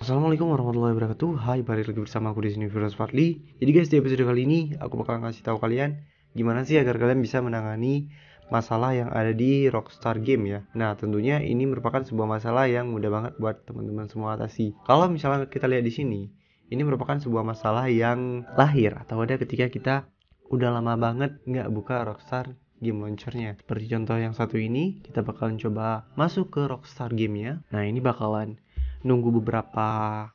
Assalamualaikum warahmatullahi wabarakatuh. Hai, balik lagi bersama aku di sini Virus Fadli. Jadi guys, di episode kali ini aku bakal ngasih tahu kalian gimana sih agar kalian bisa menangani masalah yang ada di Rockstar Game ya. Nah, tentunya ini merupakan sebuah masalah yang mudah banget buat teman-teman semua atasi. Kalau misalnya kita lihat di sini, ini merupakan sebuah masalah yang lahir atau ada ketika kita udah lama banget nggak buka Rockstar game launchernya. Seperti contoh yang satu ini, kita bakalan coba masuk ke Rockstar gamenya. Nah, ini bakalan nunggu beberapa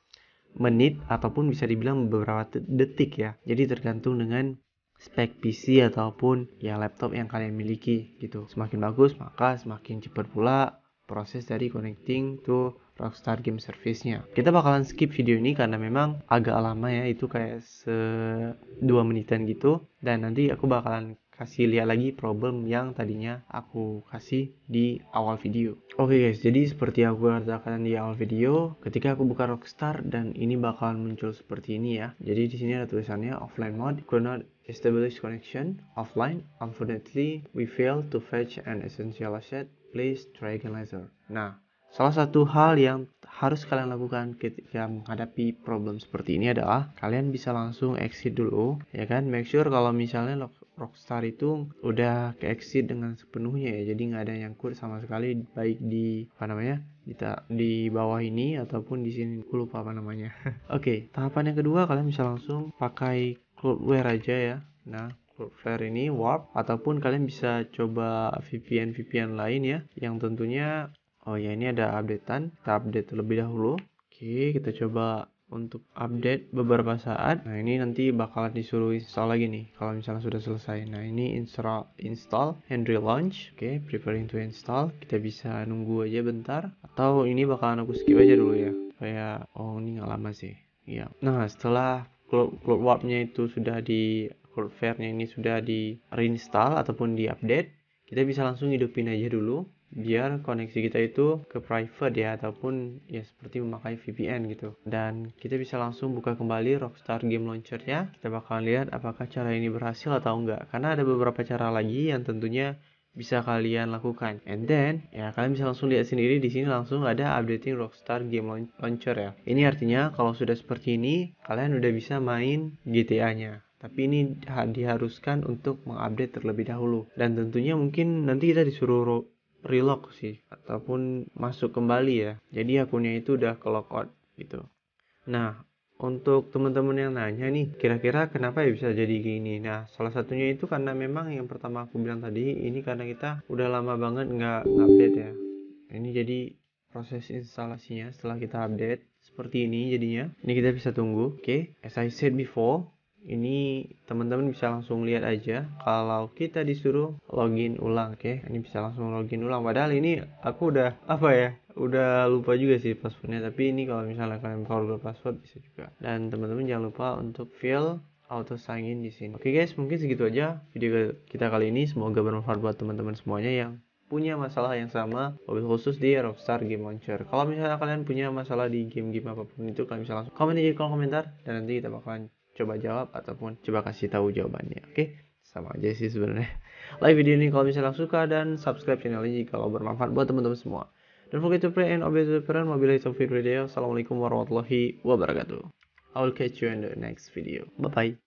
menit ataupun bisa dibilang beberapa detik ya. Jadi tergantung dengan spek PC ataupun ya laptop yang kalian miliki gitu. Semakin bagus maka semakin cepat pula proses dari connecting to Rockstar Game Service-nya. Kita bakalan skip video ini karena memang agak lama ya, itu kayak se 2 menitan gitu dan nanti aku bakalan kasih lihat lagi problem yang tadinya aku kasih di awal video. Oke okay guys, jadi seperti yang aku katakan di awal video, ketika aku buka Rockstar dan ini bakalan muncul seperti ini ya. Jadi di sini ada tulisannya offline mode could not establish connection offline. Unfortunately, we failed to fetch an essential asset. Please try again later. Nah, salah satu hal yang harus kalian lakukan ketika menghadapi problem seperti ini adalah kalian bisa langsung exit dulu ya kan make sure kalau misalnya Rockstar itu udah ke exit dengan sepenuhnya ya jadi nggak ada yang kur sama sekali baik di apa namanya di, di bawah ini ataupun di sini aku lupa apa namanya oke okay, tahapan yang kedua kalian bisa langsung pakai cloudware aja ya nah Cloudflare ini warp ataupun kalian bisa coba VPN VPN lain ya yang tentunya oh ya ini ada updatean kita update terlebih dahulu oke okay, kita coba untuk update beberapa saat. Nah, ini nanti bakalan disuruh install lagi nih kalau misalnya sudah selesai. Nah, ini install install and relaunch. Oke, okay, preparing to install. Kita bisa nunggu aja bentar atau ini bakalan aku skip aja dulu ya. Kayak oh ini nggak lama sih. Iya. Nah, setelah Cloud warp nya itu sudah di cloud fair nya ini sudah di reinstall ataupun di update kita bisa langsung hidupin aja dulu biar koneksi kita itu ke private ya ataupun ya seperti memakai VPN gitu dan kita bisa langsung buka kembali Rockstar Game Launcher ya kita bakal lihat apakah cara ini berhasil atau enggak karena ada beberapa cara lagi yang tentunya bisa kalian lakukan and then ya kalian bisa langsung lihat sendiri di sini langsung ada updating Rockstar Game Launcher ya ini artinya kalau sudah seperti ini kalian udah bisa main GTA nya tapi ini diharuskan untuk mengupdate terlebih dahulu dan tentunya mungkin nanti kita disuruh relock sih ataupun masuk kembali ya jadi akunnya itu udah ke lockout gitu nah untuk teman-teman yang nanya nih kira-kira kenapa ya bisa jadi gini nah salah satunya itu karena memang yang pertama aku bilang tadi ini karena kita udah lama banget nggak update ya ini jadi proses instalasinya setelah kita update seperti ini jadinya ini kita bisa tunggu oke okay. as I said before ini teman-teman bisa langsung lihat aja kalau kita disuruh login ulang oke okay? ini bisa langsung login ulang padahal ini aku udah apa ya udah lupa juga sih passwordnya tapi ini kalau misalnya kalian forgot password bisa juga dan teman-teman jangan lupa untuk fill auto sign in di sini. Oke okay guys, mungkin segitu aja video kita kali ini. Semoga bermanfaat buat teman-teman semuanya yang punya masalah yang sama mobil khusus di Rockstar Game Launcher kalau misalnya kalian punya masalah di game-game apapun itu kalian bisa langsung komen di kolom komentar dan nanti kita bakalan coba jawab ataupun coba kasih tahu jawabannya. Oke, okay? sama aja sih sebenarnya. Like video ini kalau misalnya suka dan subscribe channel ini kalau bermanfaat buat teman-teman semua. dan forget to pray and obey the parent. Wabillahi taufiq video. Assalamualaikum warahmatullahi wabarakatuh. I will catch you in the next video. Bye bye.